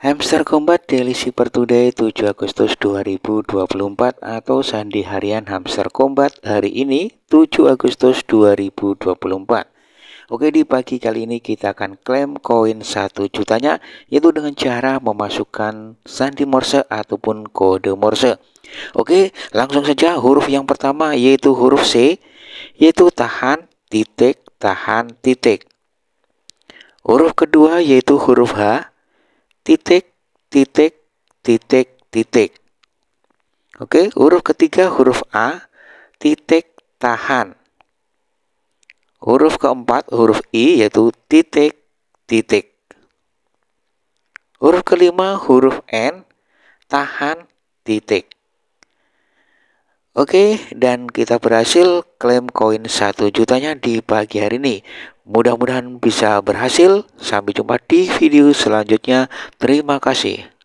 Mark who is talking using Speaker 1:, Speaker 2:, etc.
Speaker 1: Hamster Combat Daily Super Today 7 Agustus 2024 atau Sandi Harian Hamster Combat hari ini 7 Agustus 2024. Oke di pagi kali ini kita akan klaim koin 1 jutanya yaitu dengan cara memasukkan sandi morse ataupun kode morse. Oke langsung saja huruf yang pertama yaitu huruf C yaitu tahan titik tahan titik. Huruf kedua yaitu huruf H titik, titik, titik, titik. Oke, huruf ketiga huruf A, titik tahan. Huruf keempat huruf I yaitu titik, titik. Huruf kelima huruf N, tahan, titik. Oke, dan kita berhasil klaim koin 1 jutanya di pagi hari ini. Mudah-mudahan bisa berhasil. Sampai jumpa di video selanjutnya.
Speaker 2: Terima kasih.